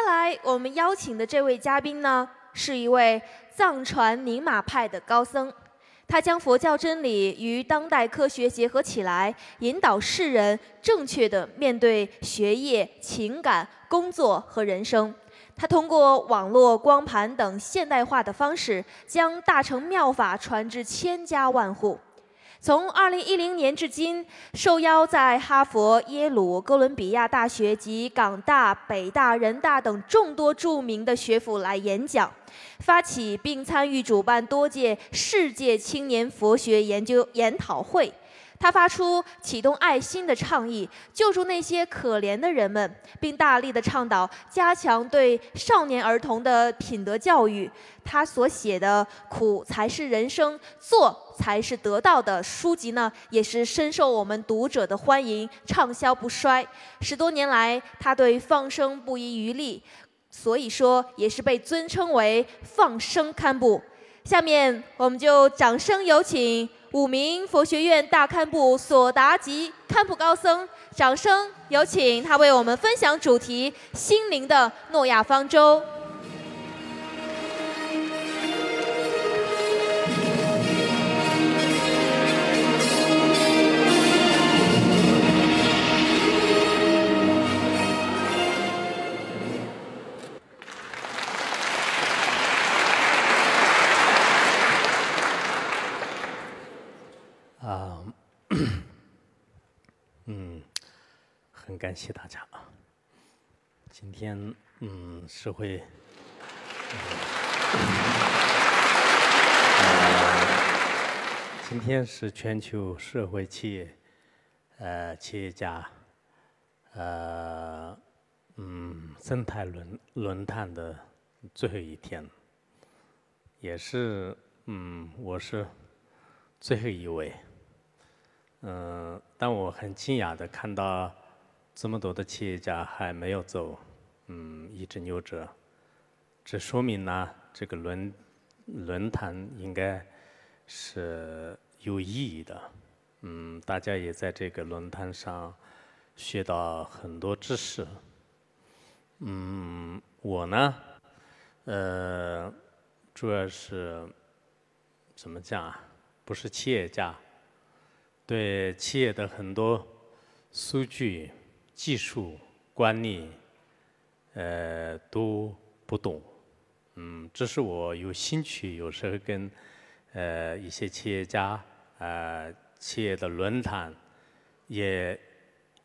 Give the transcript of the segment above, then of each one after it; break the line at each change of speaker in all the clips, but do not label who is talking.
接下来，我们邀请的这位嘉宾呢，是一位藏传宁玛派的高僧。他将佛教真理与当代科学结合起来，引导世人正确的面对学业、情感、工作和人生。他通过网络、光盘等现代化的方式，将大乘妙法传至千家万户。从2010年至今，受邀在哈佛、耶鲁、哥伦比亚大学及港大、北大、人大等众多著名的学府来演讲，发起并参与主办多届世界青年佛学研究研讨会。他发出启动爱心的倡议，救助那些可怜的人们，并大力的倡导加强对少年儿童的品德教育。他所写的“苦才是人生，做才是得到”的书籍呢，也是深受我们读者的欢迎，畅销不衰。十多年来，他对放生不遗余力，所以说也是被尊称为“放生堪布”。下面，我们就掌声有请。五名佛学院大堪布所达吉堪布高僧，掌声有请他为我们分享主题《心灵的诺亚方
舟》。
很感谢大家啊！今天，嗯，是会，今天是全球社会企业，呃，企业家，呃，嗯，生态轮论坛的最后一天，也是，嗯，我是最后一位，嗯，但我很惊讶的看到。这么多的企业家还没有走，嗯，一直牛着，这说明呢，这个论论坛应该是有意义的，嗯，大家也在这个论坛上学到很多知识，嗯，我呢，呃，主要是怎么讲，不是企业家，对企业的很多数据。技术、观念，呃，都不懂。嗯，只是我有兴趣，有时候跟呃一些企业家呃企业的论坛也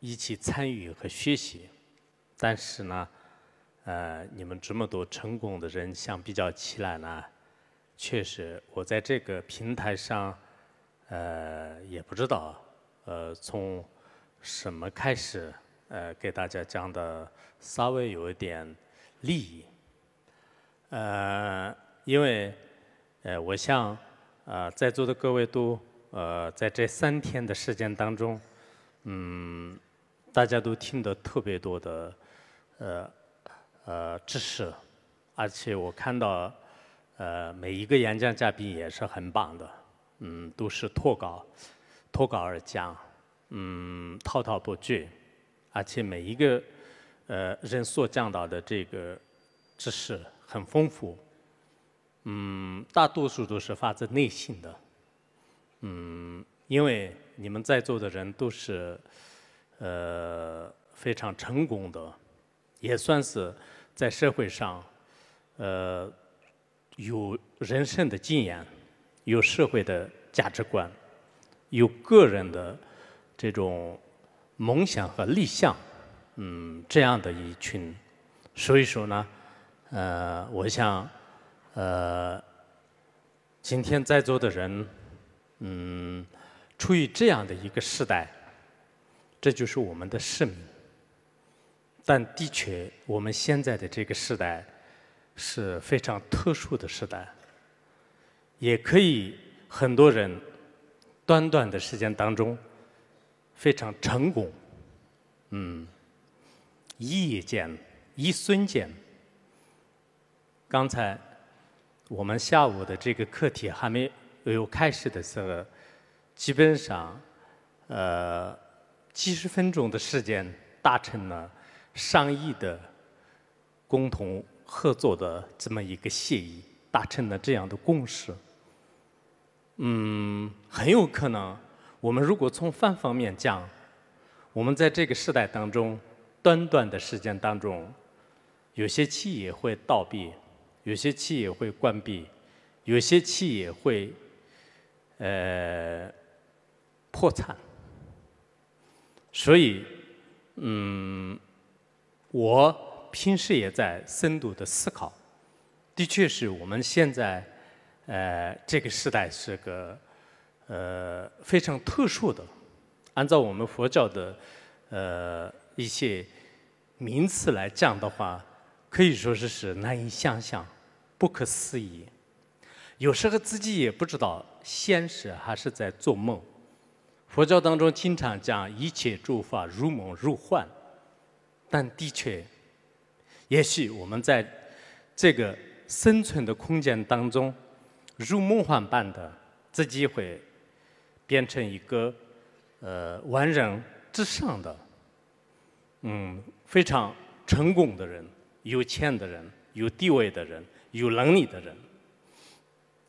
一起参与和学习。但是呢，呃，你们这么多成功的人相比较起来呢，确实我在这个平台上，呃，也不知道呃从什么开始。呃，给大家讲的稍微有一点利益，呃，因为呃，我想呃，在座的各位都呃，在这三天的时间当中，嗯，大家都听得特别多的呃呃知识，而且我看到呃，每一个演讲嘉宾也是很棒的，嗯，都是脱稿脱稿而讲，嗯，滔滔不绝。而且每一个呃人所讲到的这个知识很丰富，嗯，大多数都是发自内心的，嗯，因为你们在座的人都是呃非常成功的，也算是在社会上呃有人生的经验，有社会的价值观，有个人的这种。梦想和立项，嗯，这样的一群，所以说呢，呃，我想，呃，今天在座的人，嗯，处于这样的一个时代，这就是我们的使命。但的确，我们现在的这个时代是非常特殊的时代，也可以很多人短短的时间当中。非常成功，嗯，一见一瞬间。刚才我们下午的这个课题还没有开始的时候，基本上，呃，几十分钟的时间达成了商议的共同合作的这么一个协议，达成了这样的共识，嗯，很有可能。我们如果从反方面讲，我们在这个时代当中，短短的时间当中，有些企业会倒闭，有些企业会关闭，有些企业会，呃，破产。所以，嗯，我平时也在深度的思考，的确是我们现在，呃，这个时代是个。呃，非常特殊的，按照我们佛教的呃一些名词来讲的话，可以说是是难以想象、不可思议。有时候自己也不知道现实还是在做梦。佛教当中经常讲一切诸法如梦如幻，但的确，也许我们在这个生存的空间当中，如梦幻般的自己会。变成一个，呃，完人至上的，嗯，非常成功的人，有钱的人，有地位的人，有能力的人。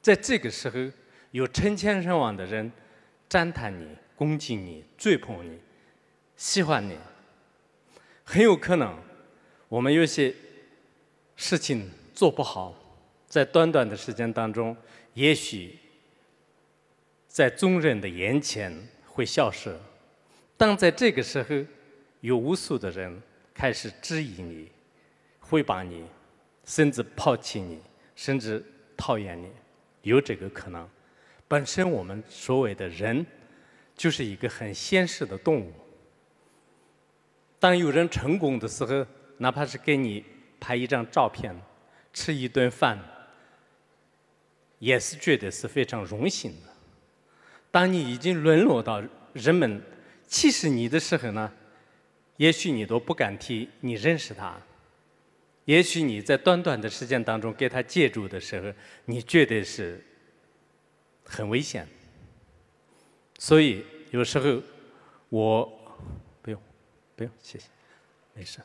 在这个时候，有成千上万的人赞叹你、攻击你、追捧你、喜欢你。很有可能，我们有些事情做不好，在短短的时间当中，也许。在众人的眼前会消失，但在这个时候，有无数的人开始质疑你，会把你，甚至抛弃你，甚至讨厌你，有这个可能。本身我们所谓的人，就是一个很现实的动物。当有人成功的时候，哪怕是给你拍一张照片，吃一顿饭，也是觉得是非常荣幸的。当你已经沦落到人们歧视你的时候呢？也许你都不敢提你认识他。也许你在短短的时间当中给他借助的时候，你觉得是很危险。所以有时候我不用，不用，谢谢，没事。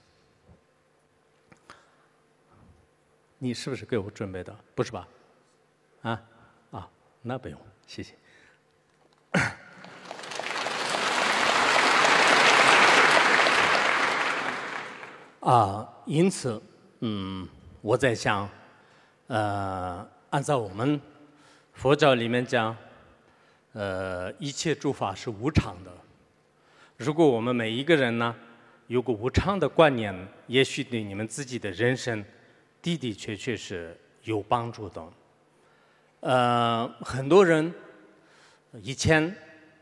你是不是给我准备的？不是吧？啊啊，那不用，谢谢。啊，因此，嗯，我在想，呃，按照我们佛教里面讲，呃，一切诸法是无常的。如果我们每一个人呢，有个无常的观念，也许对你们自己的人生，的的确确是有帮助的。呃，很多人以前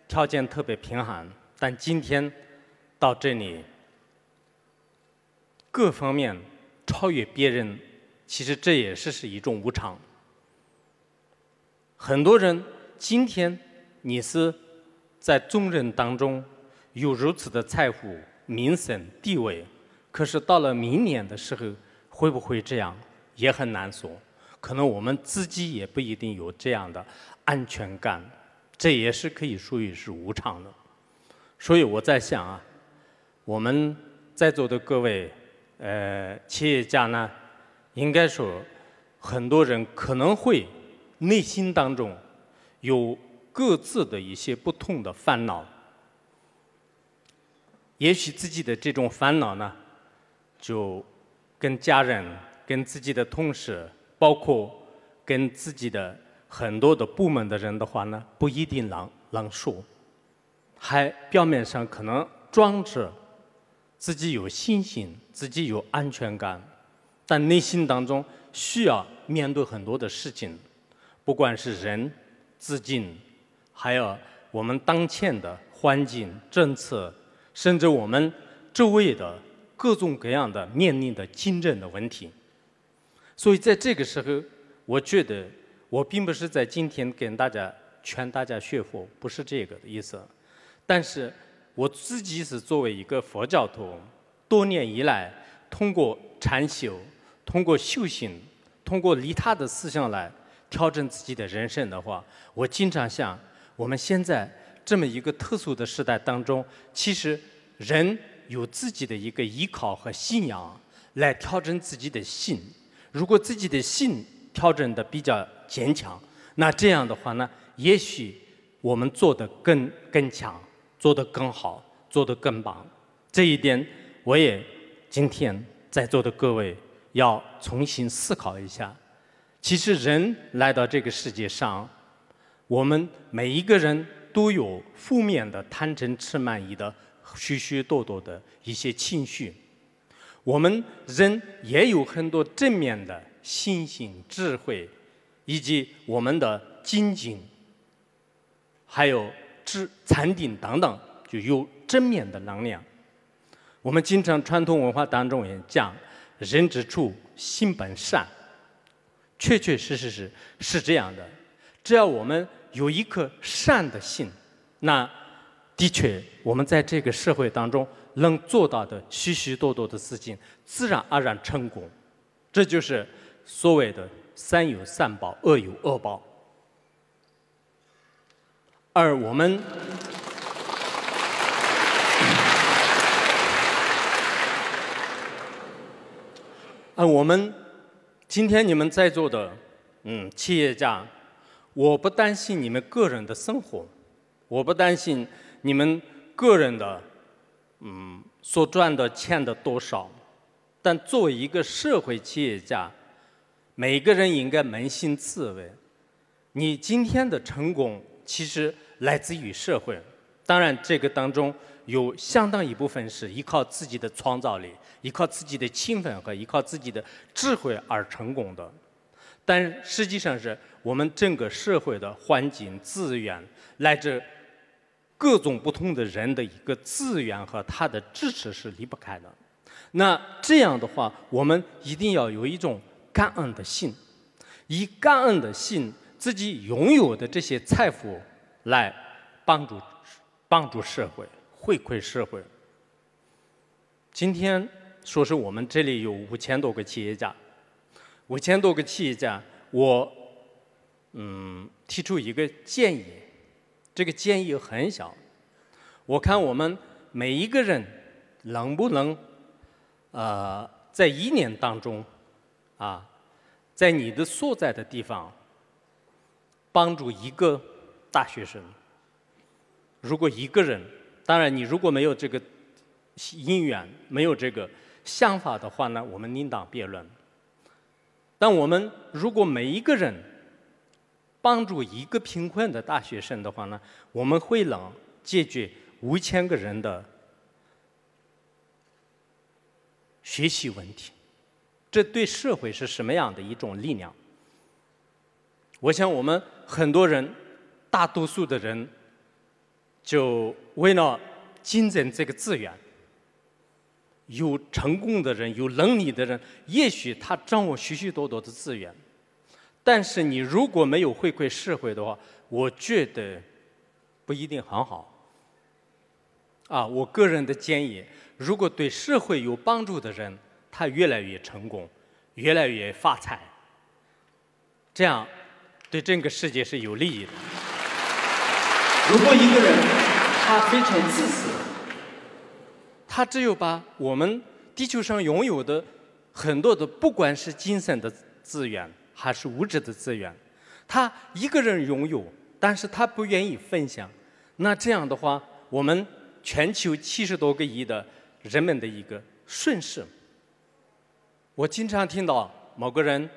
条件特别贫寒，但今天到这里。各方面超越别人，其实这也是是一种无常。很多人今天你是在众人当中有如此的财富、名声、地位，可是到了明年的时候，会不会这样也很难说。可能我们自己也不一定有这样的安全感，这也是可以属于是无常的。所以我在想啊，我们在座的各位。呃，企业家呢，应该说，很多人可能会内心当中有各自的一些不同的烦恼，也许自己的这种烦恼呢，就跟家人、跟自己的同事，包括跟自己的很多的部门的人的话呢，不一定能能说，还表面上可能装着。自己有信心，自己有安全感，但内心当中需要面对很多的事情，不管是人、资金，还有我们当前的环境、政策，甚至我们周围的各种各样的面临的竞争的问题。所以在这个时候，我觉得我并不是在今天跟大家劝大家学佛，不是这个的意思，但是。我自己是作为一个佛教徒，多年以来通过禅修、通过修行、通过离他的思想来调整自己的人生的话，我经常想，我们现在这么一个特殊的时代当中，其实人有自己的一个依靠和信仰来调整自己的心。如果自己的心调整的比较坚强，那这样的话呢，也许我们做的更更强。做得更好，做得更棒，这一点我也今天在座的各位要重新思考一下。其实人来到这个世界上，我们每一个人都有负面的贪嗔痴慢疑的许许多多的一些情绪，我们人也有很多正面的信心、智慧，以及我们的精进，还有。施、禅定等等，就有正面的能量。我们经常传统文化当中也讲“人之初，性本善”，确确实实是是这样的。只要我们有一颗善的心，那的确，我们在这个社会当中能做到的许许多多的事情，自然而然成功。这就是所谓的“善有善报，恶有恶报”。而我们，而我们今天你们在座的，嗯，企业家，我不担心你们个人的生活，我不担心你们个人的，嗯，所赚的钱的多少。但作为一个社会企业家，每个人应该扪心自问：你今天的成功？其实来自于社会，当然这个当中有相当一部分是依靠自己的创造力、依靠自己的勤奋和依靠自己的智慧而成功的，但实际上是我们整个社会的环境资源，来自各种不同的人的一个资源和他的支持是离不开的。那这样的话，我们一定要有一种感恩的心，以感恩的心。自己拥有的这些财富来帮助帮助社会回馈社会。今天说是我们这里有五千多个企业家，五千多个企业家，我嗯提出一个建议，这个建议很小，我看我们每一个人能不能呃在一年当中啊，在你的所在的地方。帮助一个大学生，如果一个人，当然你如果没有这个因缘，没有这个想法的话呢，我们另当别论。但我们如果每一个人帮助一个贫困的大学生的话呢，我们会能解决五千个人的学习问题。这对社会是什么样的一种力量？我想我们。很多人，大多数的人，就为了竞争这个资源，有成功的人，有能力的人，也许他掌握许许多多的资源，但是你如果没有回馈社会的话，我觉得不一定很好。啊，我个人的建议，如果对社会有帮助的人，他越来越成功，越来越发财，这样。对整个世界是有利益的。如果一个人他非常自私，他只有把我们地球上拥有的很多的，不管是精神的资源还是物质的资源，他一个人拥有，但是他不愿意分享，那这样的话，我们全球七十多个亿的人们的一个顺势。我经常听到某个人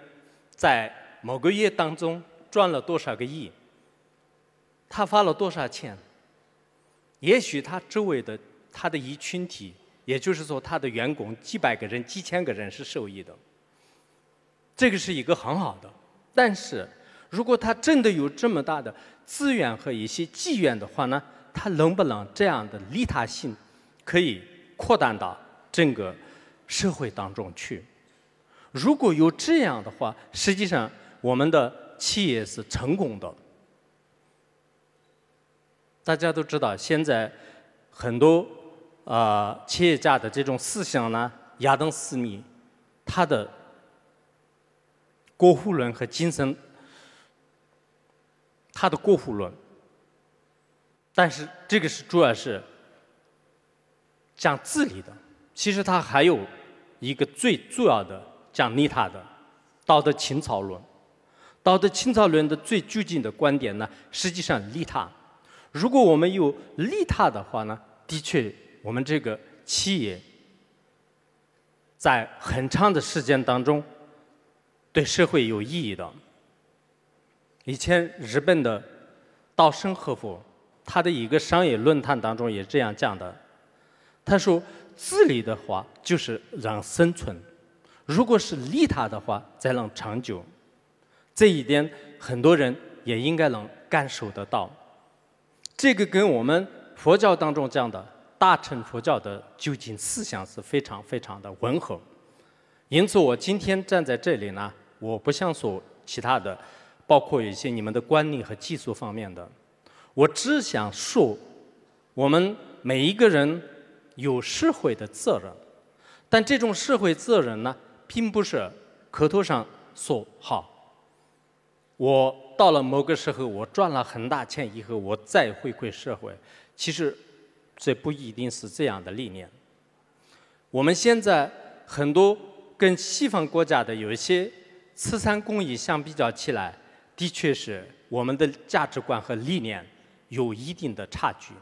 在某个月当中。赚了多少个亿？他发了多少钱？也许他周围的他的一群体，也就是说他的员工几百个人、几千个人是受益的。这个是一个很好的。但是如果他真的有这么大的资源和一些机缘的话呢？他能不能这样的利他性可以扩大到整个社会当中去？如果有这样的话，实际上我们的。企业是成功的，大家都知道，现在很多啊企业家的这种思想呢，亚当斯密，他的过户论和精神，他的过户论，但是这个是主要是讲自理的，其实他还有一个最重要的讲利他的道德情操论。道德清造论的最究竟的观点呢，实际上利他。如果我们有利他的话呢，的确，我们这个企业，在很长的时间当中，对社会有意义的。以前日本的稻盛和夫，他的一个商业论坛当中也这样讲的。他说，自利的话就是让生存；如果是利他的话，才能长久。这一点，很多人也应该能感受得到。这个跟我们佛教当中讲的大乘佛教的究竟思想是非常非常的吻合。因此，我今天站在这里呢，我不想说其他的，包括一些你们的观念和技术方面的。我只想说，我们每一个人有社会的责任，但这种社会责任呢，并不是口头上说好。我到了某个时候，我赚了很大钱以后，我再回馈社会。其实，这不一定是这样的理念。我们现在很多跟西方国家的有一些慈善公益相比较起来，的确是我们的价值观和理念有一定的差距。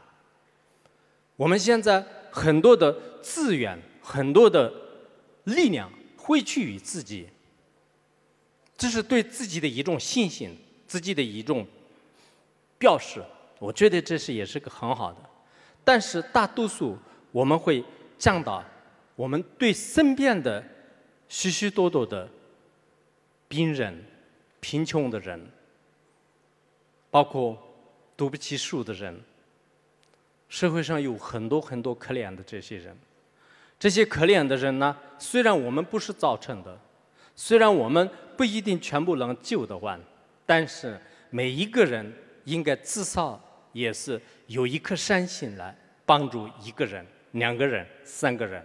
我们现在很多的资源，很多的力量，汇去于自己。这是对自己的一种信心，自己的一种表示。我觉得这是也是个很好的。但是大多数我们会降到我们对身边的许许多多的病人、贫穷的人，包括读不起书的人。社会上有很多很多可怜的这些人，这些可怜的人呢？虽然我们不是造成的，虽然我们。不一定全部能救得完，但是每一个人应该至少也是有一颗善心来帮助一个人、两个人、三个人。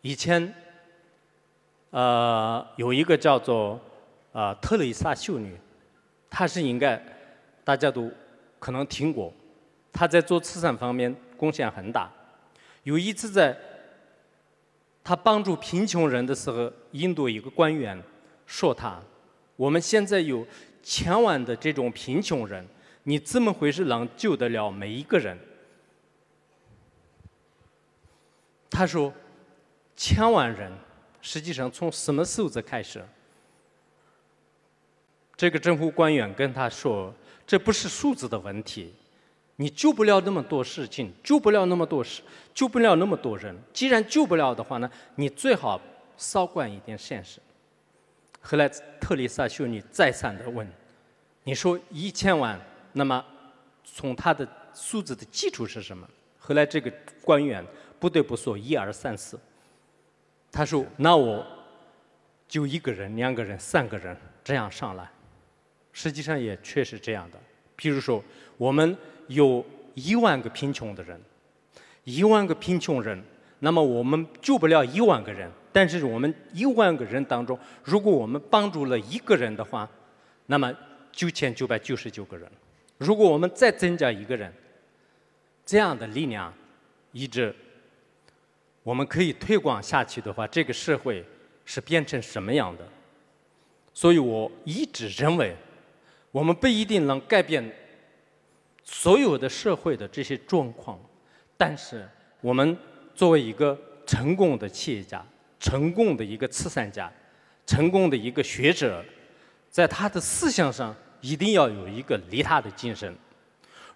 以前，呃，有一个叫做啊特蕾莎修女，她是应该大家都可能听过，她在做慈善方面贡献很大，有一次在。他帮助贫穷人的时候，印度一个官员说：“他，我们现在有千万的这种贫穷人，你怎么回事能救得了每一个人？”他说：“千万人，实际上从什么数字开始？”这个政府官员跟他说：“这不是数字的问题。”你救不了那么多事情，救不了那么多事，救不了那么多人。既然救不了的话呢，你最好少管一点闲事。后来特丽莎修女再三的问：“你说一千万，那么从他的数字的基础是什么？”后来这个官员不得不说一二三四。他说：“那我就一个人、两个人、三个人这样上来。”实际上也确实这样的。比如说我们。有一万个贫穷的人，一万个贫穷人，那么我们救不了一万个人。但是我们一万个人当中，如果我们帮助了一个人的话，那么九千九百九十九个人。如果我们再增加一个人，这样的力量一直我们可以推广下去的话，这个社会是变成什么样的？所以我一直认为，我们不一定能改变。所有的社会的这些状况，但是我们作为一个成功的企业家、成功的一个慈善家、成功的一个学者，在他的思想上一定要有一个利他的精神。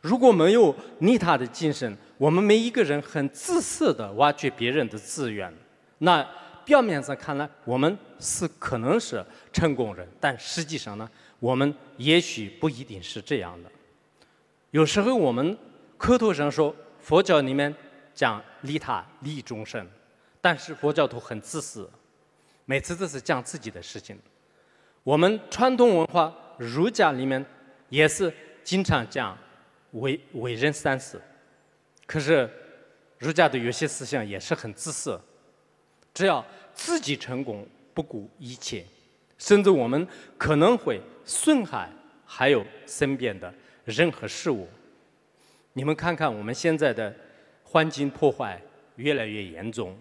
如果没有利他的精神，我们没一个人很自私的挖掘别人的资源，那表面上看来我们是可能是成功人，但实际上呢，我们也许不一定是这样的。有时候我们磕头上说佛教里面讲利他利众生，但是佛教徒很自私，每次都是讲自己的事情。我们传统文化儒家里面也是经常讲为为人三思，可是儒家的有些思想也是很自私，只要自己成功不顾一切，甚至我们可能会损害还有身边的。任何事物，你们看看我们现在的环境破坏越来越严重，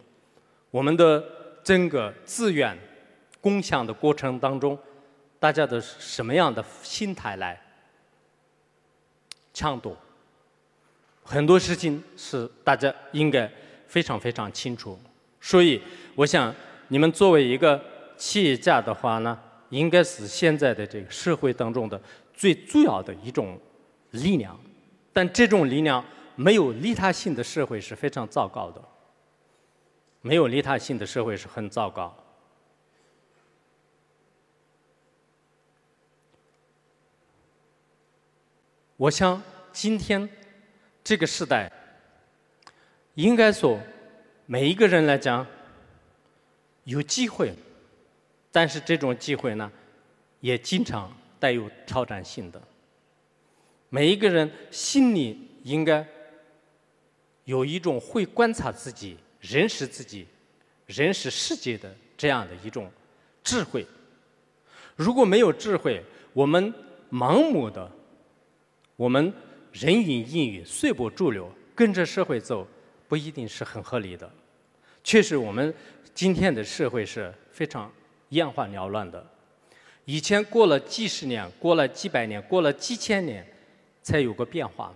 我们的整个资源共享的过程当中，大家的什么样的心态来抢夺？很多事情是大家应该非常非常清楚。所以，我想你们作为一个企业家的话呢，应该是现在的这个社会当中的最主要的一种。力量，但这种力量没有利他性的社会是非常糟糕的。没有利他性的社会是很糟糕。我想，今天这个时代，应该说，每一个人来讲，有机会，但是这种机会呢，也经常带有挑战性的。每一个人心里应该有一种会观察自己、认识自己、认识世界的这样的一种智慧。如果没有智慧，我们盲目的，我们人云亦云、随波逐流、跟着社会走，不一定是很合理的。确实，我们今天的社会是非常眼花缭乱的。以前过了几十年，过了几百年，过了几千年。才有个变化，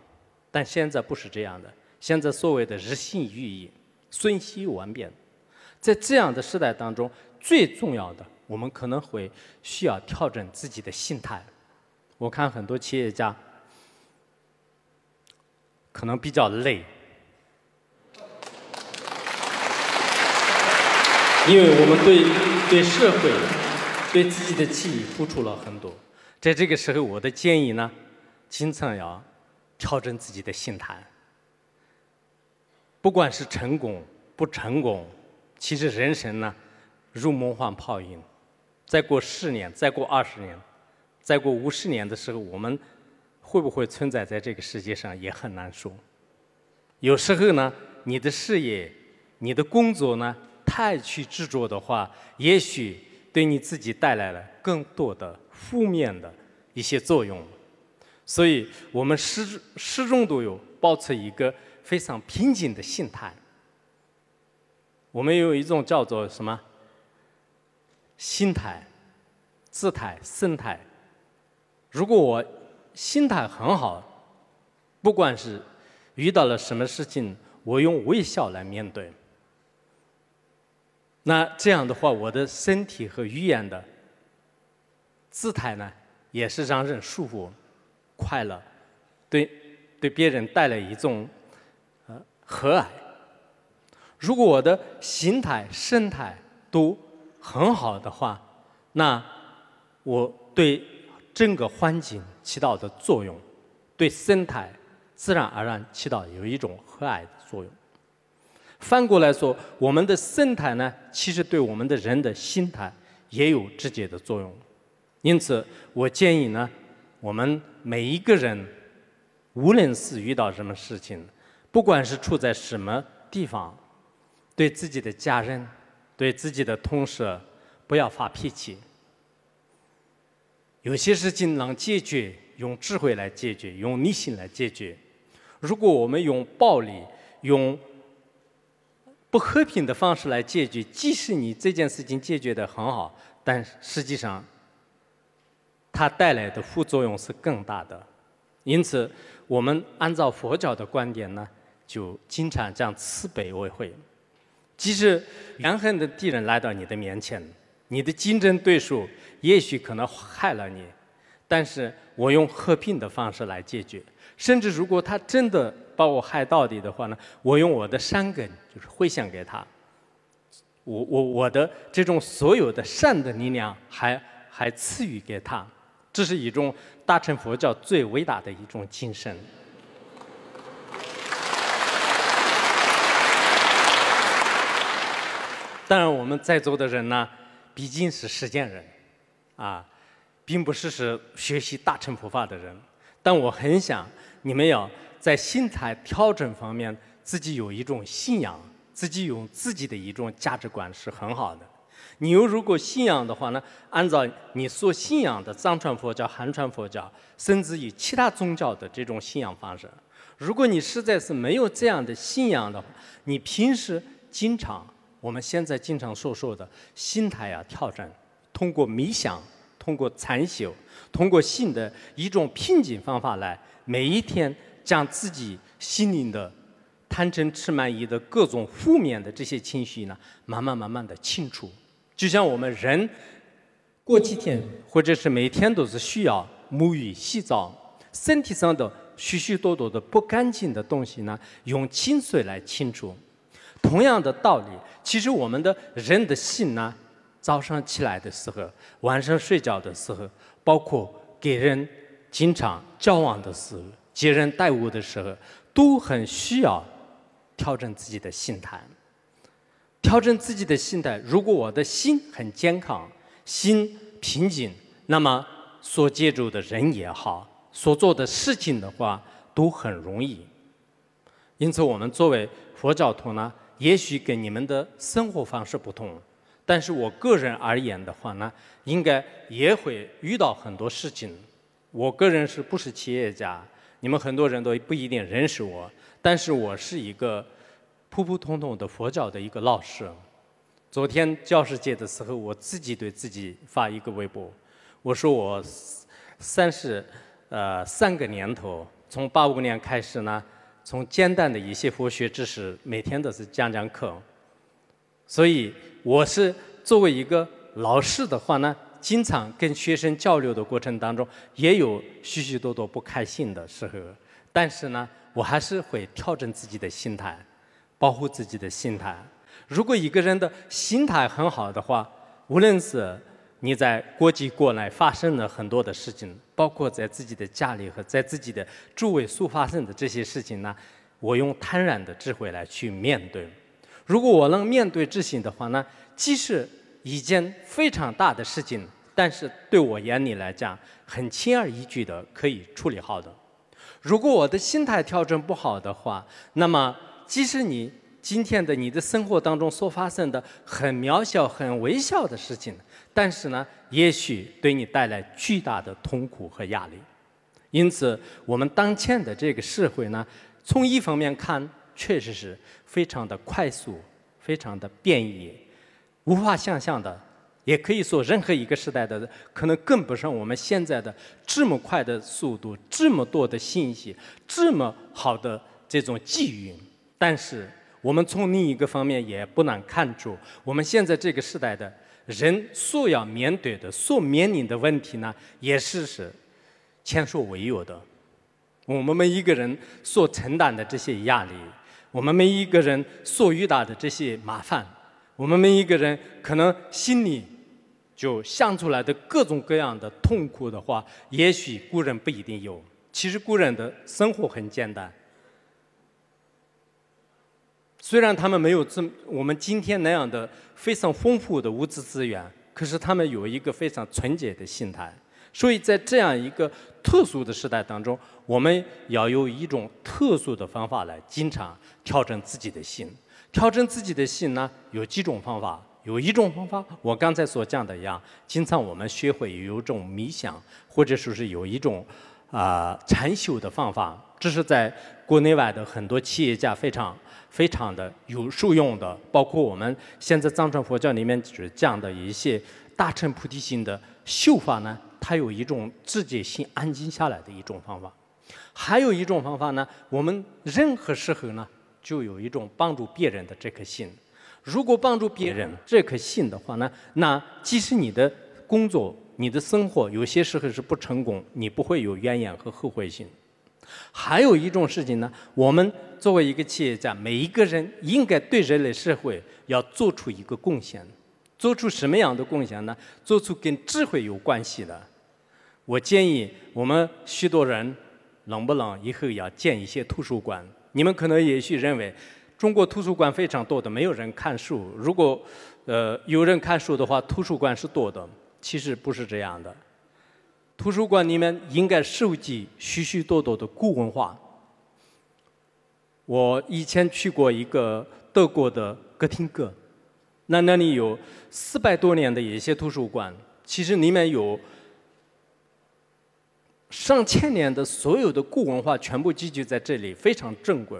但现在不是这样的。现在所谓的日新月异、瞬息万变，在这样的时代当中，最重要的，我们可能会需要调整自己的心态。我看很多企业家可能比较累，因为我们对对社会、对自己的企业付出了很多。在这个时候，我的建议呢？经常要调整自己的心态。不管是成功不成功，其实人生呢如梦幻泡影。再过十年，再过二十年，再过五十年的时候，我们会不会存在在这个世界上也很难说。有时候呢，你的事业、你的工作呢，太去执着的话，也许对你自己带来了更多的负面的一些作用。所以我们始始终都有保持一个非常平静的心态。我们有一种叫做什么？心态、姿态、生态。如果我心态很好，不管是遇到了什么事情，我用微笑来面对。那这样的话，我的身体和语言的姿态呢，也是让人舒服。快乐，对对别人带来一种呃和蔼。如果我的心态、生态都很好的话，那我对整个环境起到的作用，对生态自然而然起到有一种和蔼的作用。反过来说，我们的生态呢，其实对我们的人的心态也有直接的作用。因此，我建议呢，我们。每一个人，无论是遇到什么事情，不管是处在什么地方，对自己的家人、对自己的同事，不要发脾气。有些事情能解决，用智慧来解决，用理性来解决。如果我们用暴力、用不和平的方式来解决，即使你这件事情解决的很好，但实际上。它带来的副作用是更大的，因此我们按照佛教的观点呢，就经常这样慈悲为怀。即使怨恨的敌人来到你的面前，你的竞争对手也许可能害了你，但是我用和平的方式来解决。甚至如果他真的把我害到底的话呢，我用我的善根就是回向给他，我我我的这种所有的善的力量还还赐予给他。这是一种大乘佛教最伟大的一种精神。当然，我们在座的人呢，毕竟是实践人，啊，并不是是学习大乘佛法的人。但我很想你们要在心态调整方面，自己有一种信仰，自己有自己的一种价值观是很好的。你又如果信仰的话呢？按照你所信仰的藏传佛教、汉传佛教，甚至于其他宗教的这种信仰方式。如果你实在是没有这样的信仰的话，你平时经常我们现在经常说说的心态啊调整，通过冥想，通过禅修，通过性的一种瓶颈方法来，每一天将自己心灵的贪嗔痴慢疑的各种负面的这些情绪呢，慢慢慢慢的清除。就像我们人过几天，或者是每天都是需要沐浴洗澡，身体上的许许多多的不干净的东西呢，用清水来清除。同样的道理，其实我们的人的心呢，早上起来的时候，晚上睡觉的时候，包括给人经常交往的时候，接人待物的时候，都很需要调整自己的心态。调整自己的心态，如果我的心很健康，心平静，那么所接触的人也好，所做的事情的话都很容易。因此，我们作为佛教徒呢，也许跟你们的生活方式不同，但是我个人而言的话呢，应该也会遇到很多事情。我个人是不是企业家？你们很多人都不一定认识我，但是我是一个。普普通通的佛教的一个老师，昨天教师节的时候，我自己对自己发一个微博，我说我三十呃三个年头，从八五年开始呢，从简单的一些佛学知识，每天都是讲讲课，所以我是作为一个老师的话呢，经常跟学生交流的过程当中，也有许许多多不开心的时候，但是呢，我还是会调整自己的心态。保护自己的心态。如果一个人的心态很好的话，无论是你在国际国内发生了很多的事情，包括在自己的家里和在自己的周围所发生的这些事情呢，我用坦然的智慧来去面对。如果我能面对这些的话呢，即使一件非常大的事情，但是对我眼里来讲，很轻而易举的可以处理好的。如果我的心态调整不好的话，那么。即使你今天的你的生活当中所发生的很渺小、很微小的事情，但是呢，也许对你带来巨大的痛苦和压力。因此，我们当前的这个社会呢，从一方面看，确实是非常的快速、非常的便异，无法想象的。也可以说，任何一个时代的可能跟不上我们现在的这么快的速度、这么多的信息、这么好的这种机遇。但是，我们从另一个方面也不难看出，我们现在这个时代的人所要面对的、所面临的问题呢，也是是前所未有的。我们每一个人所承担的这些压力，我们每一个人所遇到的这些麻烦，我们每一个人可能心里就想出来的各种各样的痛苦的话，也许古人不一定有。其实，古人的生活很简单。虽然他们没有这我们今天那样的非常丰富的物质资源，可是他们有一个非常纯洁的心态。所以在这样一个特殊的时代当中，我们要用一种特殊的方法来经常调整自己的心。调整自己的心呢，有几种方法，有一种方法，我刚才所讲的一样，经常我们学会有一种冥想，或者说是有一种。啊，禅修的方法，这是在国内外的很多企业家非常非常的有受用的，包括我们现在藏传佛教里面所讲的一些大乘菩提心的修法呢，它有一种自己心安静下来的一种方法。还有一种方法呢，我们任何时候呢，就有一种帮助别人的这颗心。如果帮助别人这颗心的话呢，那即使你的工作。你的生活有些时候是不成功，你不会有怨言和后悔心。还有一种事情呢，我们作为一个企业家，每一个人应该对人类社会要做出一个贡献。做出什么样的贡献呢？做出跟智慧有关系的。我建议我们许多人，能不能以后要建一些图书馆？你们可能也许认为，中国图书馆非常多的，没有人看书。如果，呃，有人看书的话，图书馆是多的。其实不是这样的，图书馆里面应该收集许许多多的古文化。我以前去过一个德国的哥廷根，那那里有四百多年的一些图书馆，其实里面有上千年的所有的古文化全部聚集在这里，非常珍贵。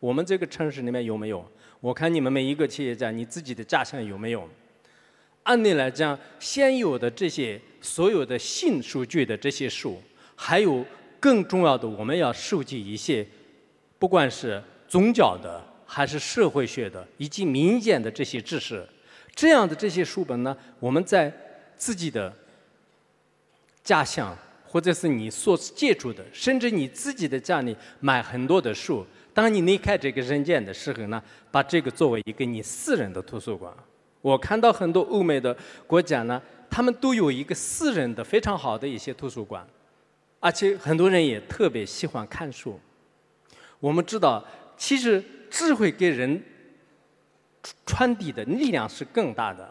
我们这个城市里面有没有？我看你们每一个企业家，你自己的家乡有没有？按理来讲，现有的这些所有的性数据的这些书，还有更重要的，我们要收集一些，不管是宗教的，还是社会学的，以及民间的这些知识，这样的这些书本呢，我们在自己的家乡，或者是你所接触的，甚至你自己的家里买很多的书，当你离开这个人间的时候呢，把这个作为一个你私人的图书馆。我看到很多欧美的国家呢，他们都有一个私人的非常好的一些图书馆，而且很多人也特别喜欢看书。我们知道，其实智慧给人传递的力量是更大的。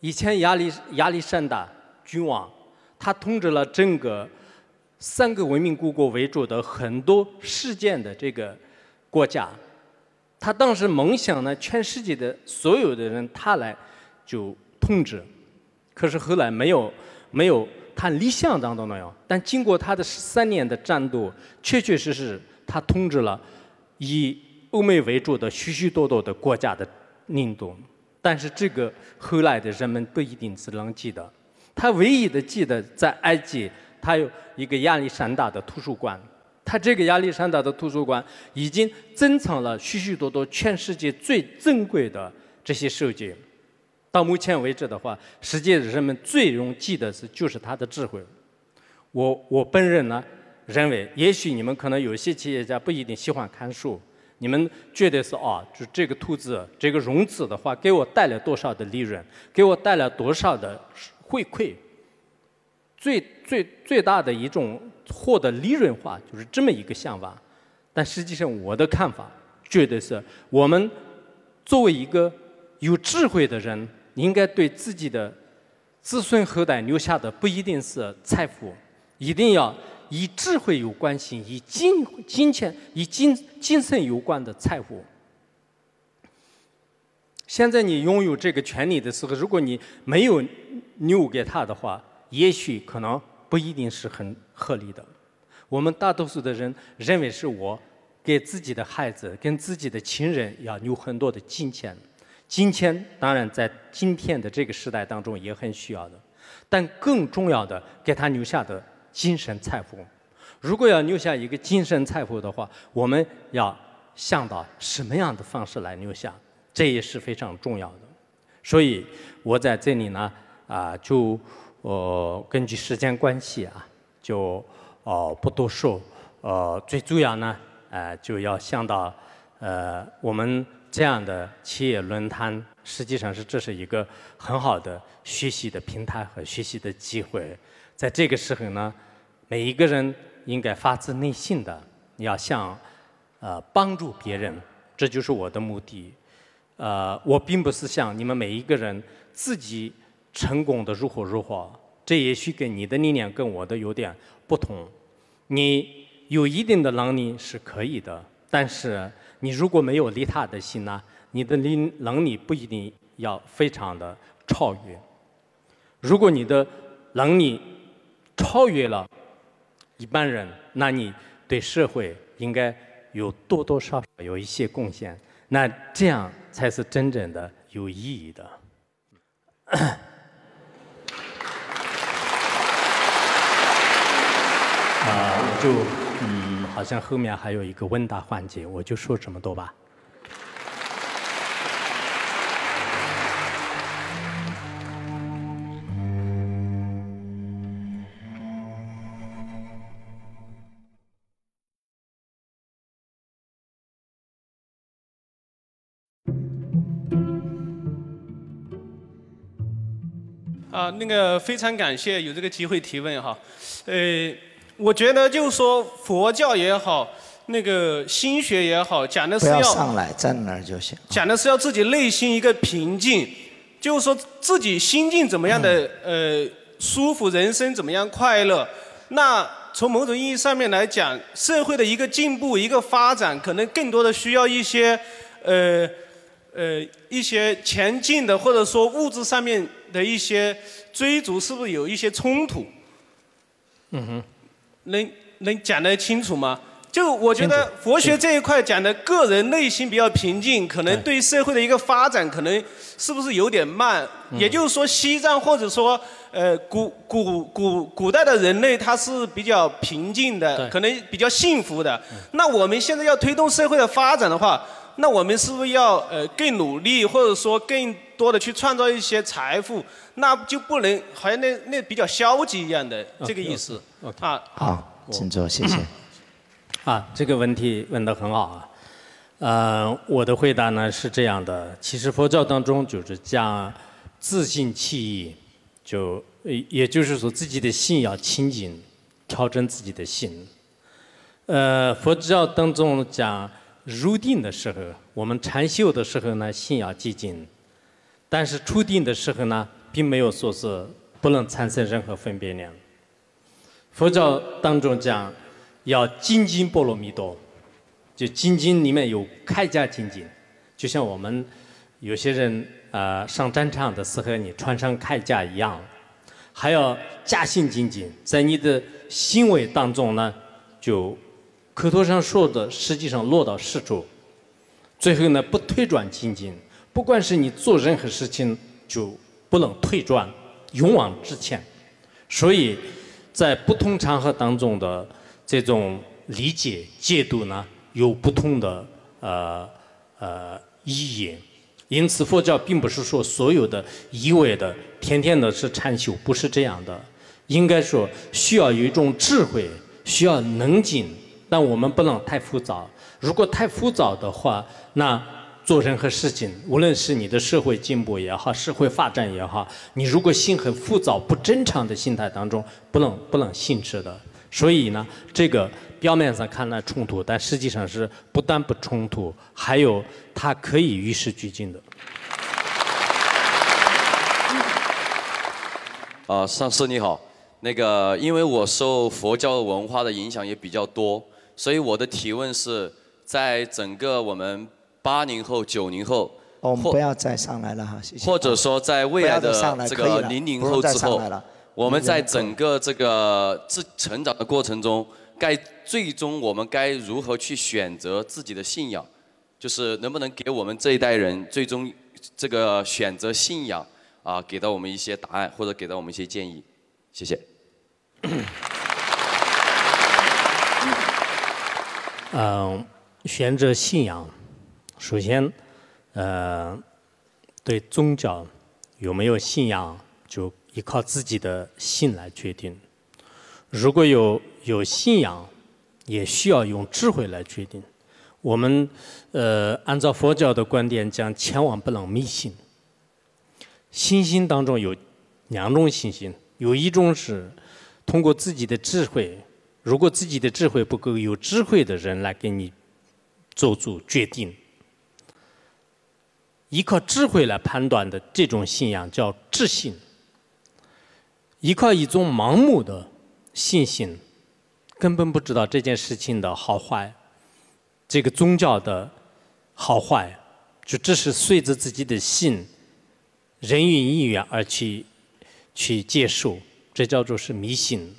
以前亚历亚历山大君王，他统治了整个三个文明古国为主的很多世界的这个国家。他当时梦想呢，全世界的所有的人，他来就统治。可是后来没有，没有他理想当中那样。但经过他的三年的战斗，确确实实他统治了以欧美为主的许许多多的国家的领土。但是这个后来的人们不一定是能记得。他唯一的记得，在埃及，他有一个亚历山大的图书馆。他这个亚历山大的图书馆已经珍藏了许许多多全世界最珍贵的这些书籍。到目前为止的话，世界人们最容易记得是就是他的智慧。我我本人呢认为，也许你们可能有些企业家不一定喜欢看书。你们觉得是啊，就这个投资、这个融资的话，给我带来多少的利润，给我带来多少的回馈？最最最大的一种。获得利润化就是这么一个想法，但实际上我的看法，觉得是我们作为一个有智慧的人，应该对自己的子孙后代留下的不一定是财富，一定要以智慧有关系、以金金钱、以精精神有关的财富。现在你拥有这个权利的时候，如果你没有留给他的话，也许可能。不一定是很合理的。我们大多数的人认为是我给自己的孩子、跟自己的亲人要留很多的金钱，金钱当然在今天的这个时代当中也很需要的，但更重要的给他留下的精神财富。如果要留下一个精神财富的话，我们要想到什么样的方式来留下，这也是非常重要的。所以我在这里呢，啊，就。我根据时间关系啊，就哦不多说。呃，最主要呢，呃，就要想到，呃，我们这样的企业论坛，实际上是这是一个很好的学习的平台和学习的机会。在这个时候呢，每一个人应该发自内心的要想，呃帮助别人，这就是我的目的。呃，我并不是像你们每一个人自己。成功的如火如花，这也许跟你的理念跟我的有点不同。你有一定的能力是可以的，但是你如果没有利他的心呢？你的能能力不一定要非常的超越。如果你的能力超越了一般人，那你对社会应该有多多少少有一些贡献，那这样才是真正的有意义的。就嗯，好像后面还有一个问答环节，我就说这么多吧。
啊，那个非常感谢有这个机会提问哈，呃。我觉得就是说，佛教也好，那个心学也好，讲的是要要上
来，站那儿就行。
讲的是要自己内心一个平静，就是说自己心境怎么样的，呃，舒服，人生怎么样快乐。那从某种意义上面来讲，社会的一个进步、一个发展，可能更多的需要一些，呃，呃，一些前进的，或者说物质上面的一些追逐，是不是有一些冲突？嗯哼。能能讲得清楚吗？就我觉得佛学这一块讲的个人内心比较平静，可能对社会的一个发展，可能是不是有点慢？也就是说，西藏或者说呃古古古古代的人类，他是比较平静的，可能比较幸福的。那我们现在要推动社会的发展的话，那我们是不是要呃更努力，或者说更多的去创造一些财富？那就不能好像那那比较消极一样的这个意思。
啊，好，请坐，谢谢。啊，这个问题问的很好啊。呃，我的回答呢是这样的。其实佛教当中就是讲自性起意，就也就是说自己的信仰清净，调整自己的心。呃，佛教当中讲入定的时候，我们禅修的时候呢，信仰寂静；但是出定的时候呢，并没有说是不能产生任何分别量。佛教当中讲，要精进波罗蜜多，就精进里面有铠甲精进，就像我们有些人啊上战场的时候你穿上铠甲一样，还要加心精进，在你的行为当中呢，就口头上说的，实际上落到实处，最后呢不推转精进，不管是你做任何事情，就不能退转，勇往直前，所以。在不同场合当中的这种理解解读呢，有不同的呃呃意义。因此，佛教并不是说所有的一味的天天的是禅修，不是这样的。应该说，需要有一种智慧，需要能静，但我们不能太浮躁。如果太浮躁的话，那……做任何事情，无论是你的社会进步也好，社会发展也好，你如果心很浮躁、不正常的心态当中，不能不能信持的。所以呢，这个表面上看来冲突，但实际上是不但不冲突，还有它可以与时俱进的。
啊，上师你好，那个因为我受佛教文化的影响也比较多，所以我的提问是，在整个我们。八零后、九零后，
我们不要再上来了哈。谢
谢。或者说，在未来的这个零零后之后，我们在整个这个自成长的过程中，该最终我们该如何去选择自己的信仰？就是能不能给我们这一代人最终这个选择信仰啊，给到我们一些答案，或者给到我们一些建议？谢谢。
嗯，选择信仰。首先，呃，对宗教有没有信仰，就依靠自己的信来决定。如果有有信仰，也需要用智慧来决定。我们呃，按照佛教的观点，讲千万不能迷信。信心当中有两种信心，有一种是通过自己的智慧，如果自己的智慧不够，有智慧的人来给你做出决定。依靠智慧来判断的这种信仰叫智信；依靠一种盲目的信心，根本不知道这件事情的好坏，这个宗教的好坏，就只是随着自己的信、人云亦云而去去接受，这叫做是迷信。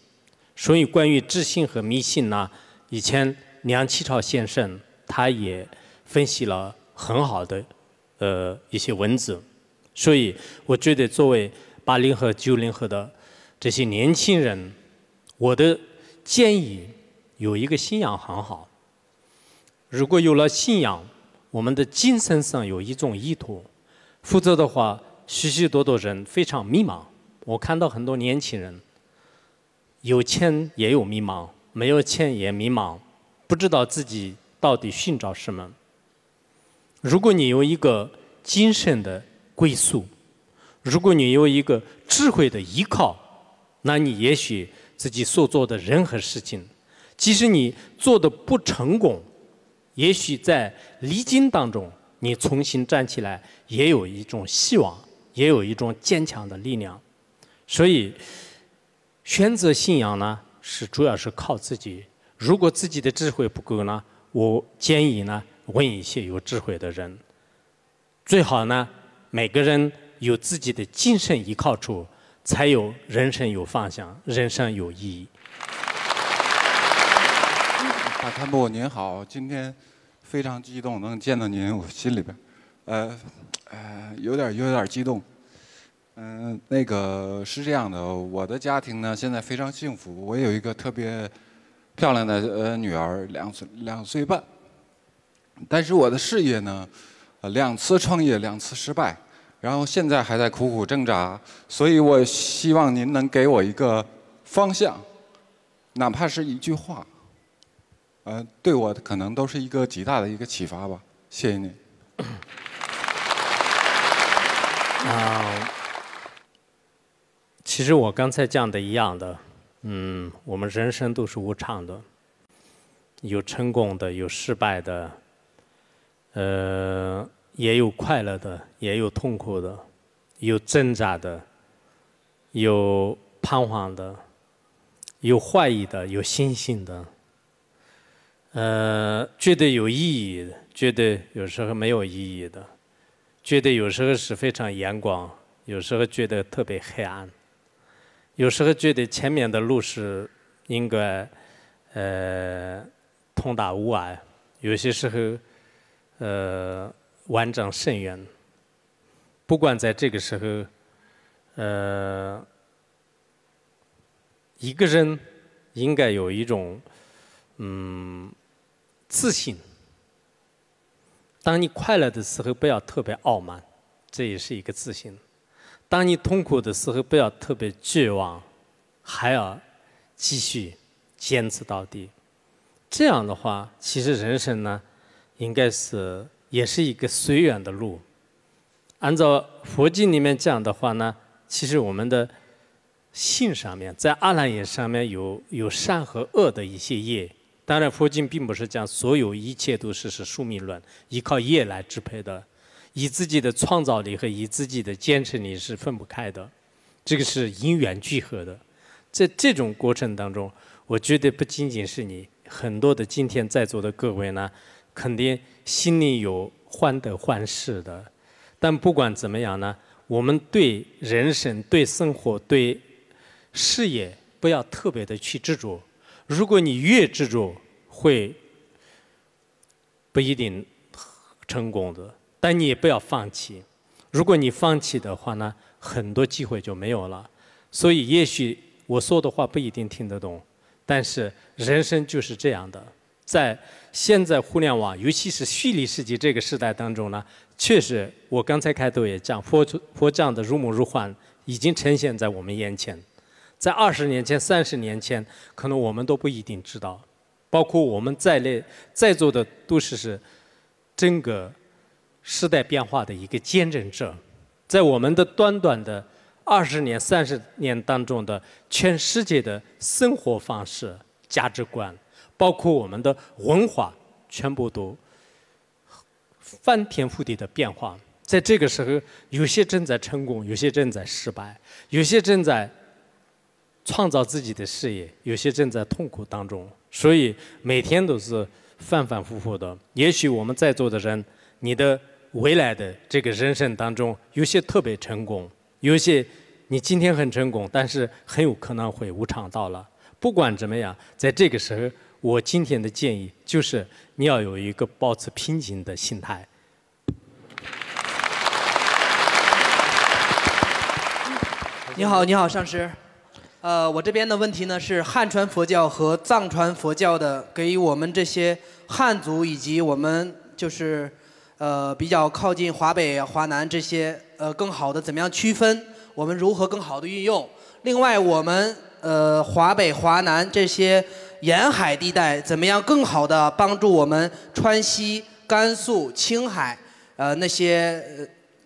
所以，关于智信和迷信呢，以前梁启超先生他也分析了很好的。呃，一些文字，所以我觉得，作为八零后、九零后的这些年轻人，我的建议有一个信仰很好。如果有了信仰，我们的精神上有一种依托；否则的话，许许多多人非常迷茫。我看到很多年轻人，有钱也有迷茫，没有钱也迷茫，不知道自己到底寻找什么。如果你有一个精神的归宿，如果你有一个智慧的依靠，那你也许自己所做的人和事情，即使你做的不成功，也许在离经当中，你重新站起来，也有一种希望，也有一种坚强的力量。所以，选择信仰呢，是主要是靠自己。如果自己的智慧不够呢，我建议呢。问一些有智慧的人，最好呢，每个人有自己的精神依靠处，才有人生有方向，人生有意义。
大参谋您好，今天非常激动，能见到您，我心里边，呃，呃，有点有点激动。嗯，那个是这样的，我的家庭呢，现在非常幸福，我有一个特别漂亮的呃女儿，两岁，两岁半。但是我的事业呢，两次创业两次失败，然后现在还在苦苦挣扎，所以我希望您能给我一个方向，哪怕是一句话，呃，对我可能都是一个极大的一个启发吧。谢谢您。啊，
其实我刚才讲的一样的，嗯，我们人生都是无常的，有成功的，有失败的。呃，也有快乐的，也有痛苦的，有挣扎的，有彷徨的，有怀疑的，有信心的。呃，觉得有意义的，觉得有时候没有意义的，觉得有时候是非常阳光，有时候觉得特别黑暗，有时候觉得前面的路是应该呃通达无碍，有些时候。呃，万丈深渊。不管在这个时候，呃，一个人应该有一种，嗯，自信。当你快乐的时候，不要特别傲慢，这也是一个自信；当你痛苦的时候，不要特别绝望，还要继续坚持到底。这样的话，其实人生呢。应该是也是一个随缘的路。按照佛经里面讲的话呢，其实我们的性上面，在阿赖耶上面有有善和恶的一些业。当然，佛经并不是讲所有一切都是是宿命论，依靠业来支配的，以自己的创造力和以自己的坚持力是分不开的。这个是因缘聚合的，在这种过程当中，我觉得不仅仅是你，很多的今天在座的各位呢。肯定心里有患得患失的，但不管怎么样呢，我们对人生、对生活、对事业不要特别的去执着。如果你越执着，会不一定成功的。但你也不要放弃。如果你放弃的话呢，很多机会就没有了。所以，也许我说的话不一定听得懂，但是人生就是这样的。在现在互联网，尤其是虚拟世界这个时代当中呢，确实，我刚才开头也讲，佛佛像的如梦如幻，已经呈现在我们眼前。在二十年前、三十年前，可能我们都不一定知道。包括我们在内，在座的都是是整个时代变化的一个见证者。在我们的短短的二十年、三十年当中的，全世界的生活方式、价值观。包括我们的文化，全部都翻天覆地的变化。在这个时候，有些正在成功，有些正在失败，有些正在创造自己的事业，有些正在痛苦当中。所以每天都是反反复复的。也许我们在座的人，你的未来的这个人生当中，有些特别成功，有些你今天很成功，但是很有可能会无常到了。不管怎么样，在这个时候。我今天的建议就是，你要有一个保持平静的心态。
你好，你好，上师。呃，我这边的问题呢是汉传佛教和藏传佛教的，给予我们这些汉族以及我们就是，呃，比较靠近华北、华南这些，呃，更好的怎么样区分？我们如何更好的运用？另外，我们呃，华北、华南这些。沿海地带怎么样更好的帮助我们川西、甘肃、青海，呃，那些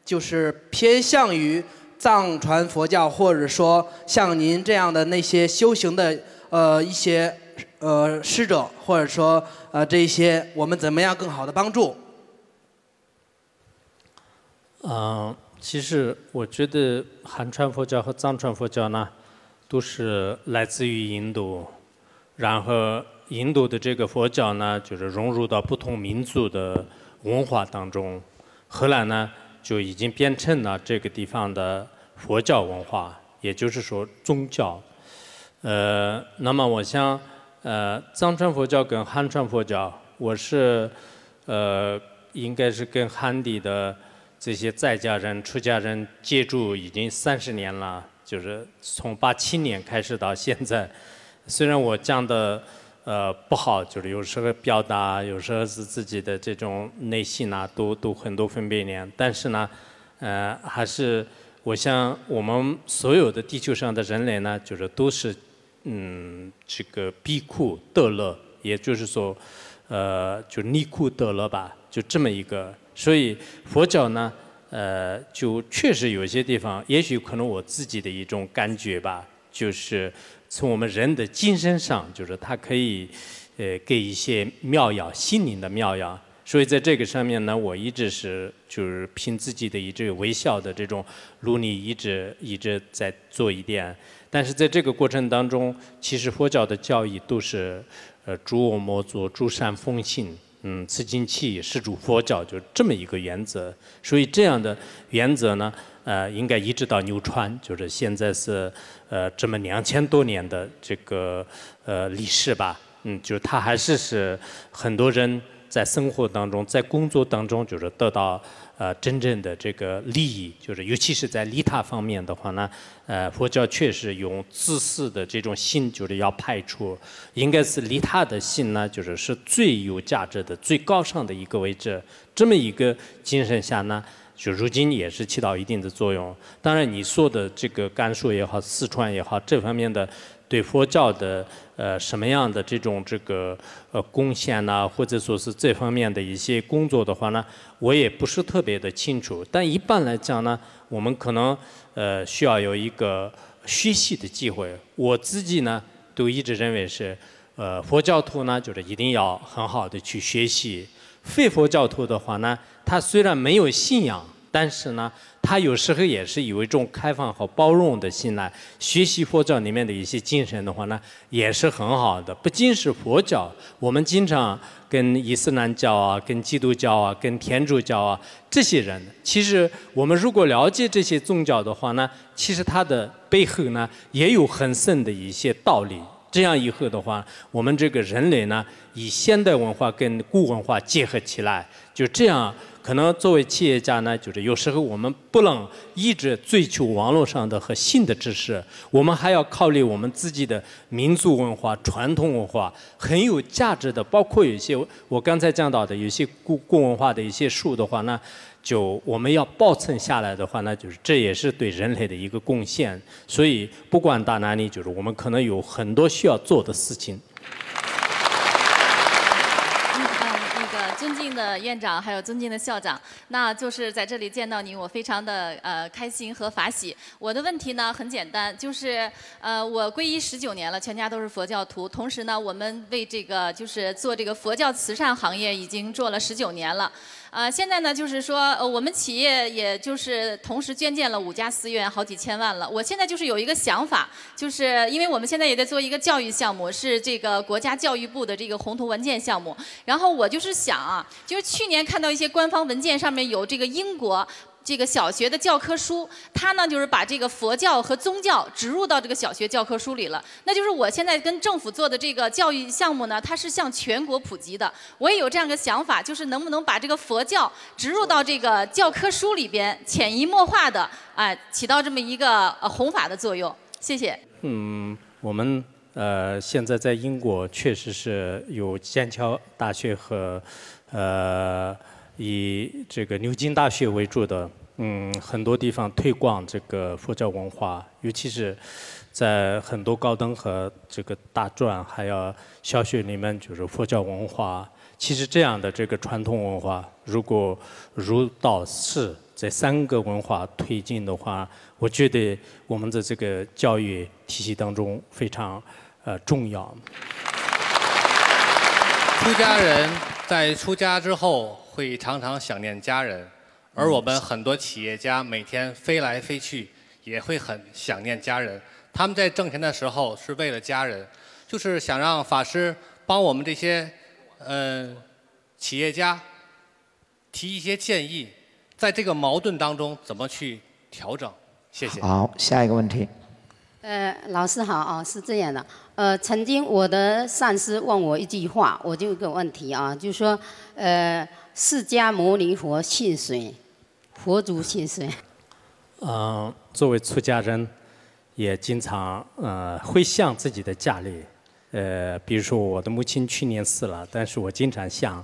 就是偏向于藏传佛教，或者说像您这样的那些修行的呃一些呃师者，或者说呃这些我们怎么样更好的帮助？
嗯，其实我觉得汉传佛教和藏传佛教呢，都是来自于印度。然后，印度的这个佛教呢，就是融入到不同民族的文化当中。荷兰呢，就已经变成了这个地方的佛教文化，也就是说宗教。呃，那么我想，呃，藏传佛教跟汉传佛教，我是呃，应该是跟汉地的这些在家人、出家人接触已经三十年了，就是从八七年开始到现在。虽然我讲的呃不好，就是有时候表达，有时候是自己的这种内心啊，都都很多分别念。但是呢，呃，还是我像我们所有的地球上的人类呢，就是都是嗯这个悲苦得乐，也就是说，呃，就逆苦得乐吧，就这么一个。所以佛教呢，呃，就确实有些地方，也许可能我自己的一种感觉吧，就是。从我们人的精神上，就是它可以，呃，给一些妙药，心灵的妙药。所以在这个上面呢，我一直是就是凭自己的一直微笑的这种努力，一直一直在做一点。但是在这个过程当中，其实佛教的教义都是，呃，诸恶莫作，诸善奉行。嗯，持净器是主佛教，就这么一个原则。所以这样的原则呢，呃，应该一直到牛川，就是现在是呃这么两千多年的这个呃历史吧。嗯，就是他还是是很多人在生活当中，在工作当中，就是得到。呃，真正的这个利益，就是尤其是在利他方面的话呢，呃，佛教确实用自私的这种心，就是要排除，应该是利他的心呢，就是是最有价值的、最高尚的一个位置。这么一个精神下呢，就如今也是起到一定的作用。当然，你说的这个甘肃也好，四川也好，这方面的。对佛教的呃什么样的这种这个呃贡献呢，或者说是这方面的一些工作的话呢，我也不是特别的清楚。但一般来讲呢，我们可能呃需要有一个学习的机会。我自己呢，都一直认为是，呃佛教徒呢就是一定要很好的去学习。非佛教徒的话呢，他虽然没有信仰。但是呢，他有时候也是有一种开放和包容的心态，学习佛教里面的一些精神的话呢，也是很好的。不仅是佛教，我们经常跟伊斯兰教啊、跟基督教啊、跟天主教啊这些人，其实我们如果了解这些宗教的话呢，其实它的背后呢也有很深的一些道理。这样以后的话，我们这个人类呢，以现代文化跟古文化结合起来，就这样。可能作为企业家呢，就是有时候我们不能一直追求网络上的和新的知识，我们还要考虑我们自己的民族文化、传统文化很有价值的，包括有些我刚才讲到的有些古古文化的一些树的话，那就我们要保存下来的话，那就是这也是对人类的一个贡献。所以不管到哪里，就是我们可能有很多需要做的事情。
尊敬的院长，还有尊敬的校长，那就是在这里见到您，我非常的呃开心和法喜。我的问题呢很简单，就是呃我皈依十九年了，全家都是佛教徒，同时呢，我们为这个就是做这个佛教慈善行业已经做了十九年了。呃，现在呢，就是说，呃，我们企业也就是同时捐建了五家寺院，好几千万了。我现在就是有一个想法，就是因为我们现在也在做一个教育项目，是这个国家教育部的这个红头文件项目。然后我就是想啊，就是去年看到一些官方文件上面有这个英国。这个小学的教科书，它呢就是把这个佛教和宗教植入到这个小学教科书里了。那就是我现在跟政府做的这个教育项目呢，它是向全国普及的。我也有这样的想法，就是能不能把这个佛教植入到这个教科书里边，潜移默化的啊，起到这么一个呃弘法的作用。谢谢。
嗯，我们呃现在在英国确实是有剑桥大学和呃。以这个牛津大学为主的，嗯，很多地方推广这个佛教文化，尤其是在很多高等和这个大专，还有小学里面，就是佛教文化。其实这样的这个传统文化，如果儒道释这三个文化推进的话，我觉得我们的这个教育体系当中非常呃重要。出家人在出家之后。会常常想念家人，而我们很多企业家每天飞来飞去，也会很想念家人。他们在挣钱的时候是为了家人，就是想让法师帮我们这些嗯企业家提一些建议，在这个矛盾当中怎么去调整？谢谢。好，
下一个问题。
呃，老师好啊，是这样的。呃，曾经我的上司问我一句话，我就有个问题啊，就说，呃，释迦牟尼佛信谁？佛祖信谁？
嗯，作为出家人，也经常呃会向自己的家里，呃，比如说我的母亲去年死了，但是我经常向，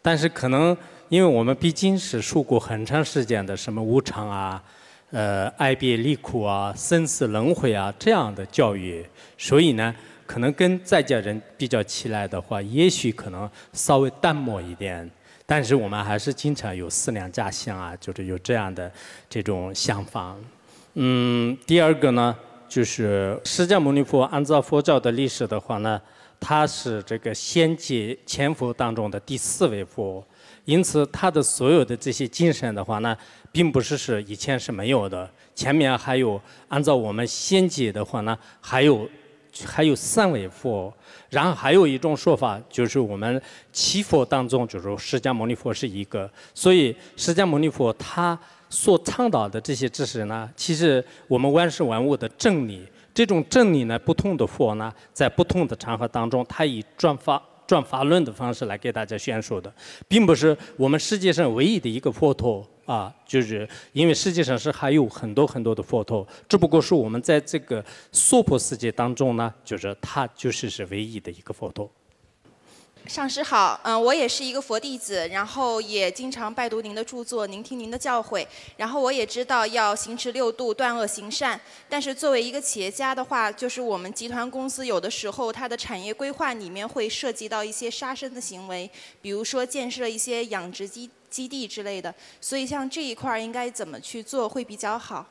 但是可能因为我们毕竟是受过很长时间的什么无常啊。呃，爱别离苦啊，生死轮回啊，这样的教育。所以呢，可能跟在家人比较起来的话，也许可能稍微淡漠一点。但是我们还是经常有四两家乡啊，就是有这样的这种想法。嗯，第二个呢，就是释迦牟尼佛，按照佛教的历史的话呢，他是这个仙界千佛当中的第四位佛，因此他的所有的这些精神的话呢。并不是是以前是没有的，前面还有按照我们先解的话呢，还有还有三位佛，然后还有一种说法就是我们七佛当中，就是释迦牟尼佛是一个，所以释迦牟尼佛他所倡导的这些知识呢，其实我们万事万物的真理，这种真理呢，不同的佛呢，在不同的场合当中，他以转发。转法轮的方式来给大家宣说的，并不是我们世界上唯一的一个佛陀啊，就是因为世界上是还有很多很多的佛陀，只不过是我们在这个娑婆世界当中呢，就是他就是是唯一的一个佛陀。
上师好，嗯，我也是一个佛弟子，然后也经常拜读您的著作，聆听您的教诲。然后我也知道要行持六度，断恶行善。但是作为一个企业家的话，就是我们集团公司有的时候它的产业规划里面会涉及到一些杀生的行为，比如说建设一些养殖基基地之类的。所以像这一块儿应该怎么去做会比较好？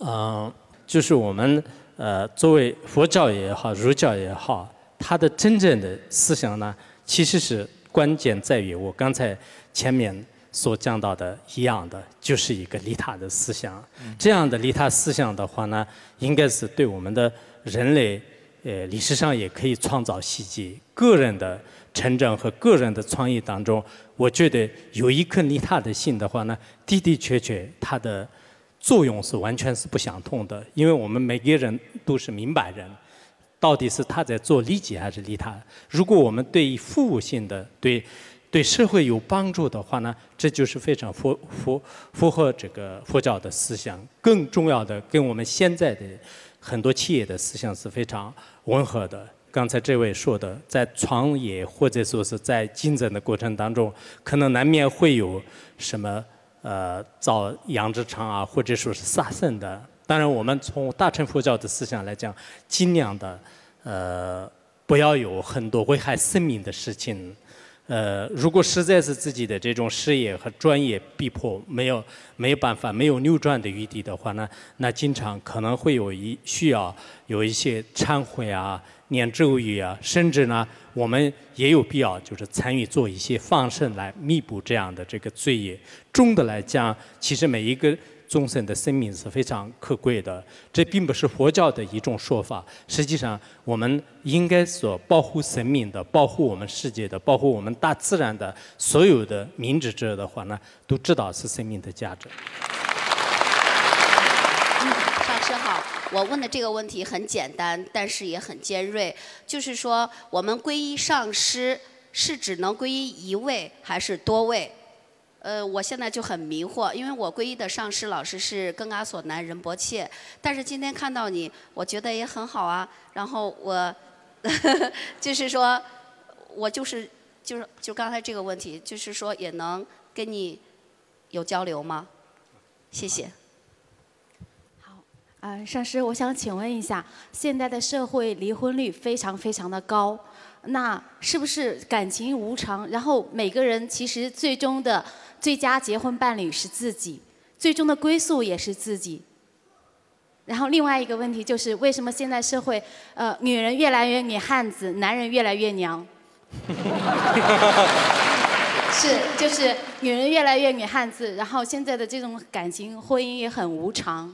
嗯，就是我们呃，作为佛教也好，儒教也好。他的真正的思想呢，其实是关键在于我刚才前面所讲到的一样的，就是一个利他的思想。这样的利他思想的话呢，应该是对我们的人类，呃，历史上也可以创造奇迹。个人的成长和个人的创业当中，我觉得有一颗利他的心的话呢，的的确确它的作用是完全是不相同的，因为我们每个人都是明白人。到底是他在做利己还是利他？如果我们对服务性的、对对社会有帮助的话呢，这就是非常符符符合这个佛教的思想。更重要的，跟我们现在的很多企业的思想是非常吻合的。刚才这位说的，在创业或者说是在竞争的过程当中，可能难免会有什么呃造养殖场啊，或者说是杀生的。当然，我们从大乘佛教的思想来讲，尽量的，呃，不要有很多危害生命的事情。呃，如果实在是自己的这种事业和专业逼迫，没有没有办法，没有扭转的余地的话呢，那经常可能会有一需要有一些忏悔啊、念咒语啊，甚至呢，我们也有必要就是参与做一些放生来弥补这样的这个罪业。总的来讲，其实每一个。众生的生命是非常可贵的，这并不是佛教的一种说法。实际上，我们应该所保护生命、的保护我们世界的、保护我们大自然的所有的明智者的话呢，都知道是生命的价值。
老师好，我问的这个问题很简单，但是也很尖锐，就是说我们皈依上师是只能皈依一位，还是多位？呃，我现在就很迷惑，因为我皈依的上师老师是更阿索南仁波切，但是今天看到你，我觉得也很好啊。然后我 就是说，我就是就是就刚才这个问题，就是说也能
跟你有交流吗？谢谢。好，呃，上师，我想请问一下，现在的社会离婚率非常非常的高，那是不是感情无常？然后每个人其实最终的。最佳结婚伴侣是自己，最终的归宿也是自己。然后另外一个问题就是，为什么现在社会，呃，女人越来越女汉子，男人越来越娘？是，就是女人越来越女汉子，然后现在的这种感情、婚姻也很无常。